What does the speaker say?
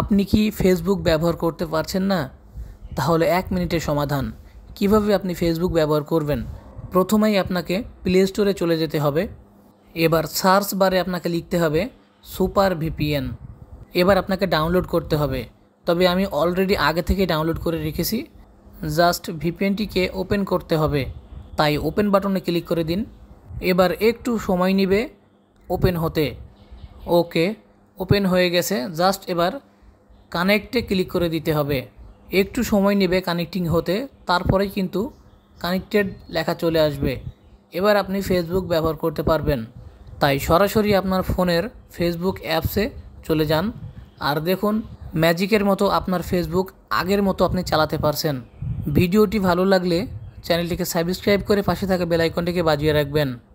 আপনি কি ফেসবুক ব্যবহার করতে পারছেন না তাহলে এক মিনিটের সমাধান কিভাবে আপনি ফেসবুক ব্যবহার করবেন প্রথমেই আপনাকে প্লে স্টোরে চলে যেতে হবে এবার সার্চ বারে আপনাকে লিখতে হবে সুপার ভিপিএন এবার আপনাকে ডাউনলোড করতে হবে তবে আমি অলরেডি আগে থেকে ডাউনলোড করে রেখেছি জাস্ট ভিপিএনটিকে ওপেন করতে হবে তাই ওপেন বাটনে ক্লিক করে দিন এবার একটু সময় নেবে ওপেন হতে ওকে ওপেন হয়ে গেছে জাস্ট এবার কানেক্টে ক্লিক করে দিতে হবে একটু সময় নেবে কানেক্টিং হতে তারপরে কিন্তু কানেক্টেড লেখা চলে আসবে এবার আপনি ফেসবুক ব্যবহার করতে পারবেন তাই সরাসরি আপনার ফোনের ফেসবুক অ্যাপসে চলে যান আর দেখুন ম্যাজিকের মতো আপনার ফেসবুক আগের মতো আপনি চালাতে পারছেন ভিডিওটি ভালো লাগলে চ্যানেলটিকে সাবস্ক্রাইব করে পাশে থাকা বেলাইকনটিকে বাজিয়ে রাখবেন